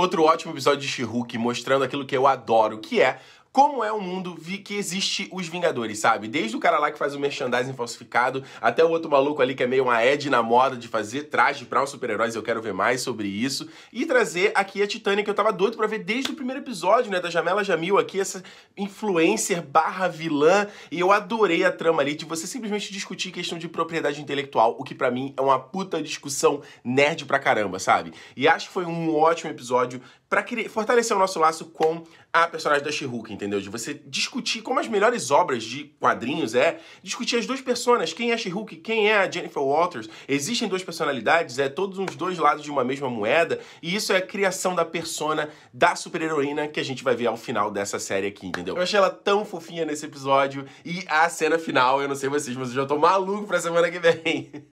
Outro ótimo episódio de she mostrando aquilo que eu adoro, que é como é o mundo que existe os Vingadores, sabe? Desde o cara lá que faz o merchandising falsificado, até o outro maluco ali que é meio uma Ed na moda de fazer traje para os super-heróis, eu quero ver mais sobre isso. E trazer aqui a Titânia, que eu tava doido pra ver desde o primeiro episódio, né, da Jamela Jamil aqui, essa influencer barra vilã, e eu adorei a trama ali de você simplesmente discutir questão de propriedade intelectual, o que para mim é uma puta discussão nerd pra caramba, sabe? E acho que foi um ótimo episódio, para fortalecer o nosso laço com a personagem da She-Hulk, entendeu? De você discutir como as melhores obras de quadrinhos é discutir as duas personas, quem é a She-Hulk, quem é a Jennifer Walters. Existem duas personalidades, é todos os dois lados de uma mesma moeda, e isso é a criação da persona da super-heroína que a gente vai ver ao final dessa série aqui, entendeu? Eu achei ela tão fofinha nesse episódio e a cena final, eu não sei vocês, mas eu já tô maluco pra semana que vem.